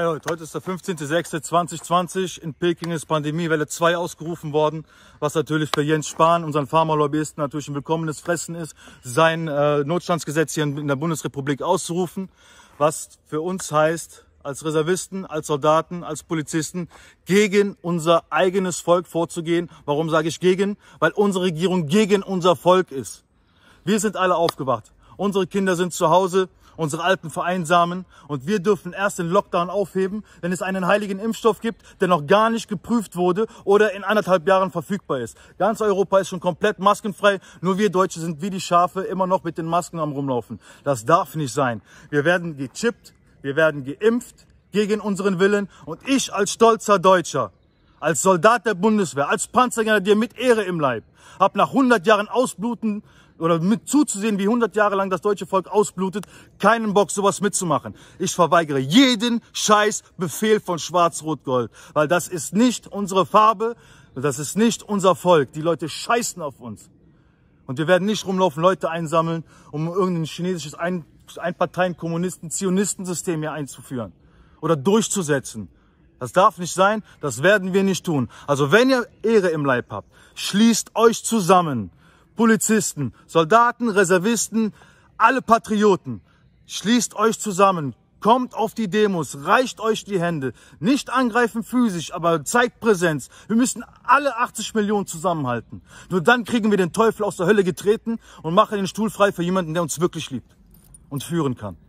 Hi, Heute ist der 15.06.2020. In Peking ist Pandemiewelle 2 ausgerufen worden, was natürlich für Jens Spahn, unseren Pharmalobbyisten, natürlich ein willkommenes Fressen ist, sein äh, Notstandsgesetz hier in der Bundesrepublik auszurufen, was für uns heißt, als Reservisten, als Soldaten, als Polizisten gegen unser eigenes Volk vorzugehen. Warum sage ich gegen? Weil unsere Regierung gegen unser Volk ist. Wir sind alle aufgewacht. Unsere Kinder sind zu Hause, unsere Alten vereinsamen und wir dürfen erst den Lockdown aufheben, wenn es einen heiligen Impfstoff gibt, der noch gar nicht geprüft wurde oder in anderthalb Jahren verfügbar ist. Ganz Europa ist schon komplett maskenfrei, nur wir Deutsche sind wie die Schafe immer noch mit den Masken am rumlaufen. Das darf nicht sein. Wir werden gechippt, wir werden geimpft gegen unseren Willen und ich als stolzer Deutscher als Soldat der Bundeswehr, als Panzergrenadier mit Ehre im Leib, hab nach 100 Jahren Ausbluten oder mit zuzusehen, wie 100 Jahre lang das deutsche Volk ausblutet, keinen Bock, sowas mitzumachen. Ich verweigere jeden scheiß Befehl von Schwarz-Rot-Gold, weil das ist nicht unsere Farbe, das ist nicht unser Volk. Die Leute scheißen auf uns. Und wir werden nicht rumlaufen, Leute einsammeln, um irgendein chinesisches Ein Einparteien-Kommunisten-Zionistensystem hier einzuführen oder durchzusetzen. Das darf nicht sein, das werden wir nicht tun. Also wenn ihr Ehre im Leib habt, schließt euch zusammen. Polizisten, Soldaten, Reservisten, alle Patrioten. Schließt euch zusammen, kommt auf die Demos, reicht euch die Hände. Nicht angreifen physisch, aber zeigt Präsenz. Wir müssen alle 80 Millionen zusammenhalten. Nur dann kriegen wir den Teufel aus der Hölle getreten und machen den Stuhl frei für jemanden, der uns wirklich liebt und führen kann.